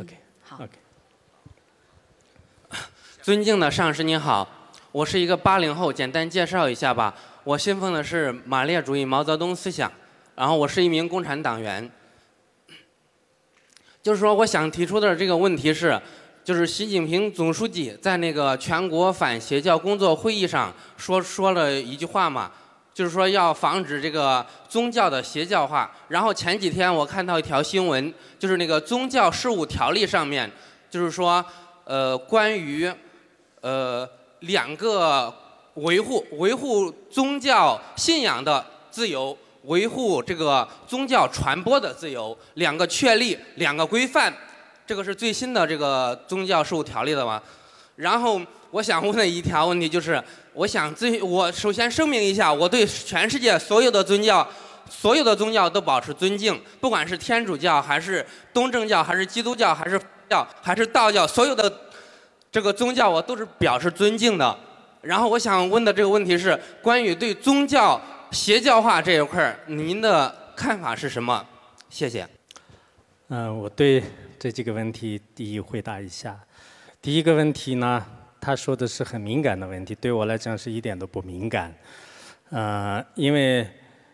OK，
好。尊敬的上师您好，我是一个八零后，简单介绍一下吧。我信奉的是马列主义毛泽东思想。然后我是一名共产党员，就是说，我想提出的这个问题是，就是习近平总书记在那个全国反邪教工作会议上说说了一句话嘛，就是说要防止这个宗教的邪教化。然后前几天我看到一条新闻，就是那个宗教事务条例上面，就是说，呃，关于呃两个维护维护宗教信仰的自由。维护这个宗教传播的自由，两个确立，两个规范，这个是最新的这个宗教事务条例的嘛？然后我想问的一条问题就是，我想最我首先声明一下，我对全世界所有的宗教，所有的宗教都保持尊敬，不管是天主教还是东正教，还是基督教，还是教，还是道教，所有的这个宗教我都是表示尊敬的。然后我想问的这个问题是关于对宗教。邪教化这一块儿，您的看法是什么？谢谢。
嗯，我对这几个问题第一回答一下。第一个问题呢，他说的是很敏感的问题，对我来讲是一点都不敏感。嗯，因为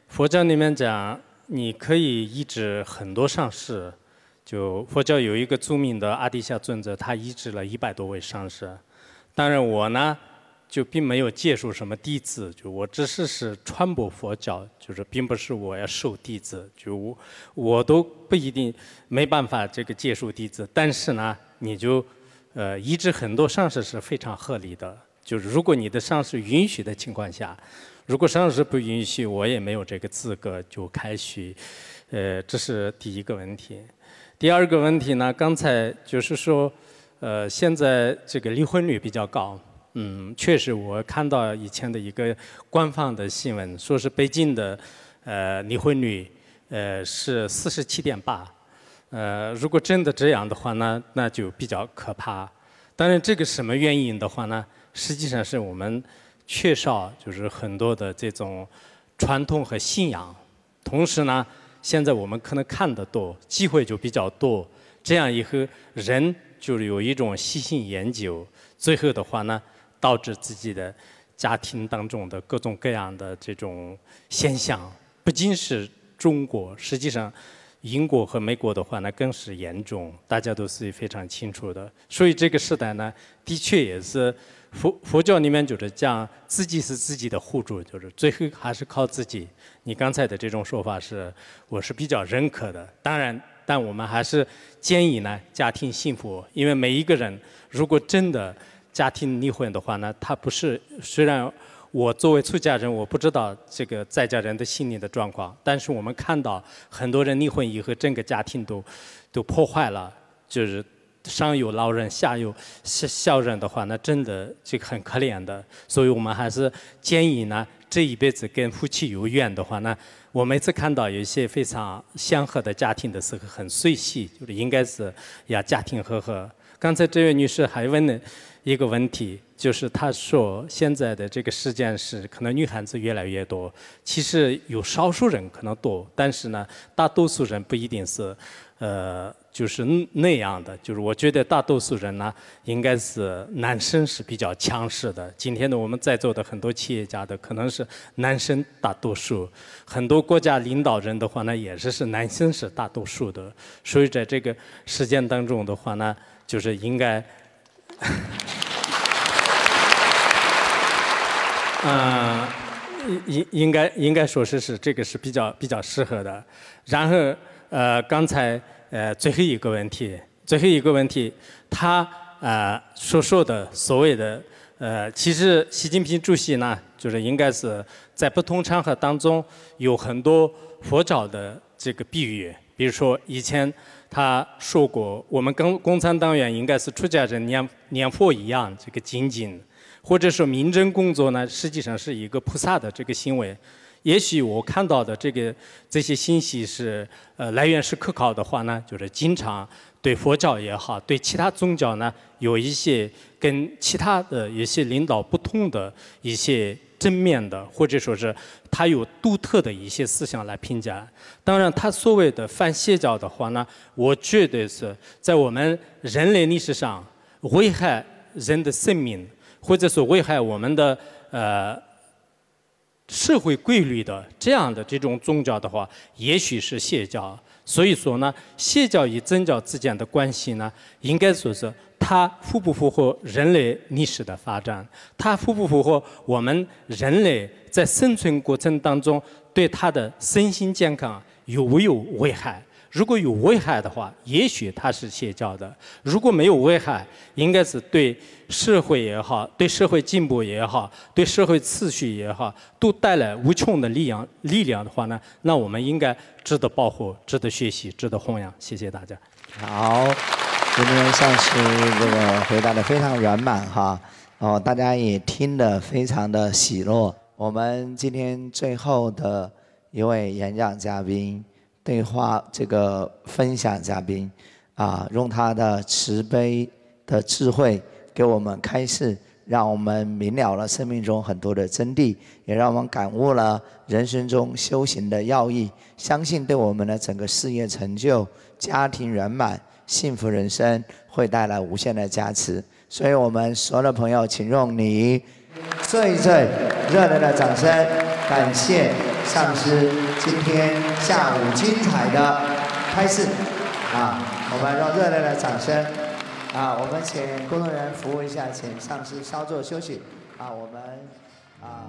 佛教里面讲，你可以医治很多上士。就佛教有一个著名的阿底夏尊者，他医治了一百多位上士。当然我呢。就并没有借受什么弟子，就我只是是传播佛教，就是并不是我要收弟子，就我我都不一定没办法这个借受弟子。但是呢，你就呃，移植很多上师是非常合理的，就是如果你的上师允许的情况下，如果上师不允许，我也没有这个资格就开许。呃，这是第一个问题。第二个问题呢，刚才就是说，呃，现在这个离婚率比较高。嗯，确实，我看到以前的一个官方的新闻，说是北京的，呃，离婚率，呃，是四十七点八，呃，如果真的这样的话，呢，那就比较可怕。当然，这个什么原因的话呢？实际上是我们缺少就是很多的这种传统和信仰。同时呢，现在我们可能看的多，机会就比较多，这样以后人就是有一种西性研究，最后的话呢？导致自己的家庭当中的各种各样的这种现象，不仅是中国，实际上英国和美国的话，呢更是严重，大家都是非常清楚的。所以这个时代呢，的确也是佛佛教里面就是讲自己是自己的护主，就是最后还是靠自己。你刚才的这种说法是，我是比较认可的。当然，但我们还是建议呢，家庭幸福，因为每一个人如果真的。家庭离婚的话呢，他不是虽然我作为出家人，我不知道这个在家人的心理的状况，但是我们看到很多人离婚以后，整个家庭都都破坏了，就是上有老人，下有孝孝人的话，那真的就很可怜的。所以我们还是建议呢，这一辈子跟夫妻有怨的话呢，我每次看到有一些非常祥和的家庭的时候，很碎细，就是应该是要家庭和和。刚才这位女士还问呢。一个问题就是，他说现在的这个事件是可能女孩子越来越多，其实有少数人可能多，但是呢，大多数人不一定是，呃，就是那样的。就是我觉得大多数人呢，应该是男生是比较强势的。今天的我们在座的很多企业家的可能是男生大多数，很多国家领导人的话呢，也是是男生是大多数的。所以在这个事件当中的话呢，就是应该。嗯，应应应该应该说，是是这个是比较比较适合的。然后，呃，刚才呃最后一个问题，最后一个问题，他啊所说的所谓的呃，其实习近平主席呢，就是应该是在不同场合当中有很多佛教的这个比喻，比如说以前他说过，我们跟共产党员应该是出家人念念佛一样，这个精进。或者说，民争工作呢，实际上是一个菩萨的这个行为。也许我看到的这个这些信息是，呃，来源是可靠的。话呢，就是经常对佛教也好，对其他宗教呢，有一些跟其他的一些领导不同的、一些正面的，或者说是他有独特的一些思想来评价。当然，他所谓的反邪教的话呢，我觉得是在我们人类历史上危害人的生命。或者是危害我们的呃社会规律的这样的这种宗教的话，也许是邪教。所以说呢，邪教与宗教之间的关系呢，应该说是它符不符合人类历史的发展？它符不符合我们人类在生存过程当中对它的身心健康有无有危害？如果有危害的话，也许它是邪教的；如果没有危害，应该是对社会也好，对社会进步也好，对社会秩序也好，都带来无穷的力量。力量的话呢，那我们应该值得保护、值得学习、值得弘扬。谢谢大家。好，
今天上师这个回答的非常圆满哈，哦，大家也听得非常的喜乐。我们今天最后的一位演讲嘉宾。对话这个分享嘉宾，啊，用他的慈悲的智慧给我们开示，让我们明了了生命中很多的真谛，也让我们感悟了人生中修行的要义。相信对我们的整个事业成就、家庭圆满、幸福人生会带来无限的加持。所以，我们所有的朋友，请用你最最热烈的掌声，感谢上师今天。下午精彩的开摄啊，我们用热烈的掌声，啊，我们请工作人员服务一下，请上司稍作休息，啊，
我们，啊。